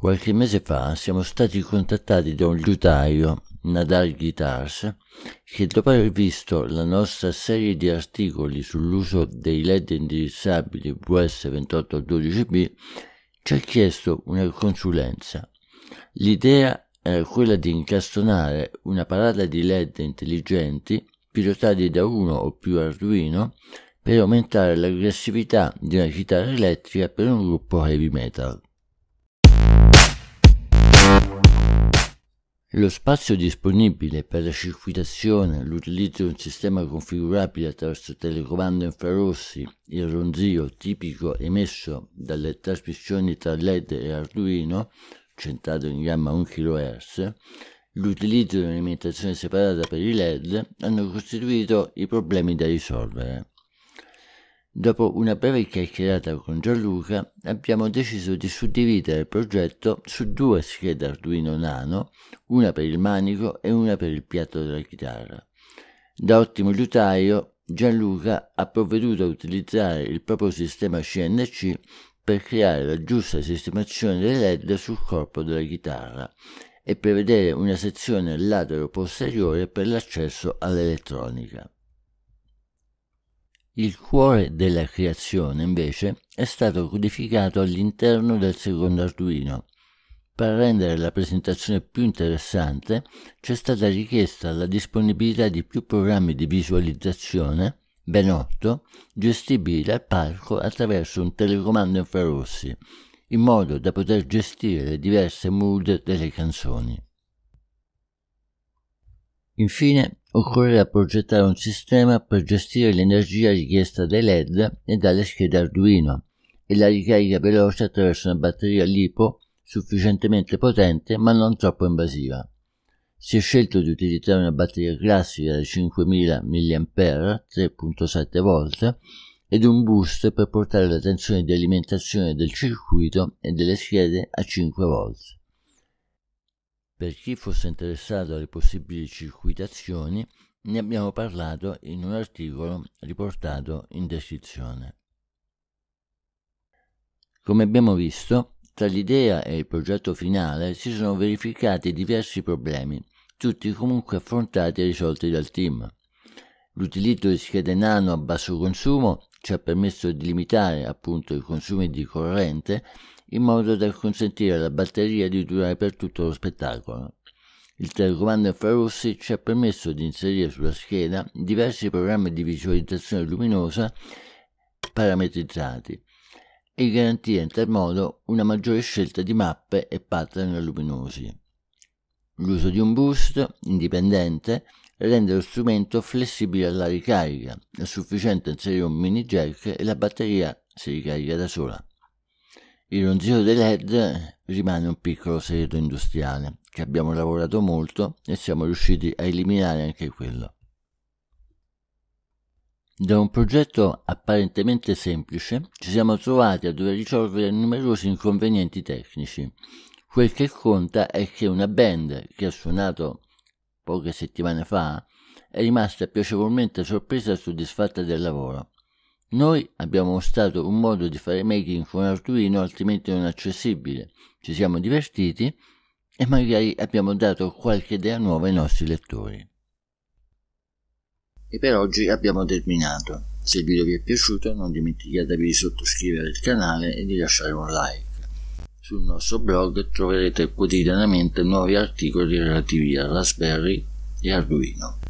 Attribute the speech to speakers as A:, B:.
A: Qualche mese fa siamo stati contattati da un liutaio, Nadal Guitars, che dopo aver visto la nostra serie di articoli sull'uso dei LED indirizzabili vs 2812 b ci ha chiesto una consulenza. L'idea era quella di incastonare una parata di LED intelligenti pilotati da uno o più Arduino per aumentare l'aggressività di una chitarra elettrica per un gruppo heavy metal. Lo spazio disponibile per la circuitazione, l'utilizzo di un sistema configurabile attraverso telecomando infrarossi, il ronzio tipico emesso dalle trasmissioni tra LED e Arduino, centrato in gamma 1 kHz, l'utilizzo di un'alimentazione separata per i LED hanno costituito i problemi da risolvere. Dopo una breve chiacchierata con Gianluca abbiamo deciso di suddividere il progetto su due schede Arduino Nano, una per il manico e una per il piatto della chitarra. Da ottimo liutaio Gianluca ha provveduto a utilizzare il proprio sistema CNC per creare la giusta sistemazione dei led sul corpo della chitarra e prevedere una sezione al lato posteriore per l'accesso all'elettronica. Il cuore della creazione, invece, è stato codificato all'interno del secondo Arduino. Per rendere la presentazione più interessante, c'è stata richiesta la disponibilità di più programmi di visualizzazione, ben 8, gestibili dal palco attraverso un telecomando infrarossi, in modo da poter gestire le diverse mood delle canzoni. Infine, occorreva progettare un sistema per gestire l'energia richiesta dai LED e dalle schede Arduino e la ricarica veloce attraverso una batteria LiPo sufficientemente potente ma non troppo invasiva. Si è scelto di utilizzare una batteria classica da 5000 mAh 3.7 V ed un boost per portare la tensione di alimentazione del circuito e delle schede a 5 V. Per chi fosse interessato alle possibili circuitazioni, ne abbiamo parlato in un articolo riportato in descrizione. Come abbiamo visto, tra l'idea e il progetto finale si sono verificati diversi problemi, tutti comunque affrontati e risolti dal team. L'utilizzo di schede nano a basso consumo ci ha permesso di limitare appunto i consumi di corrente in modo da consentire alla batteria di durare per tutto lo spettacolo. Il telecomando infrarossi ci ha permesso di inserire sulla scheda diversi programmi di visualizzazione luminosa parametrizzati e garantire in tal modo una maggiore scelta di mappe e pattern luminosi. L'uso di un boost indipendente rende lo strumento flessibile alla ricarica, è sufficiente inserire un mini jack e la batteria si ricarica da sola. Il Ronzio dell'Ed rimane un piccolo segreto industriale, che abbiamo lavorato molto e siamo riusciti a eliminare anche quello. Da un progetto apparentemente semplice ci siamo trovati a dover risolvere numerosi inconvenienti tecnici. Quel che conta è che una band che ha suonato poche settimane fa è rimasta piacevolmente sorpresa e soddisfatta del lavoro. Noi abbiamo mostrato un modo di fare making con Arduino altrimenti non accessibile, ci siamo divertiti e magari abbiamo dato qualche idea nuova ai nostri lettori. E per oggi abbiamo terminato. Se il video vi è piaciuto non dimenticatevi di sottoscrivere il canale e di lasciare un like. Sul nostro blog troverete quotidianamente nuovi articoli relativi a Raspberry e Arduino.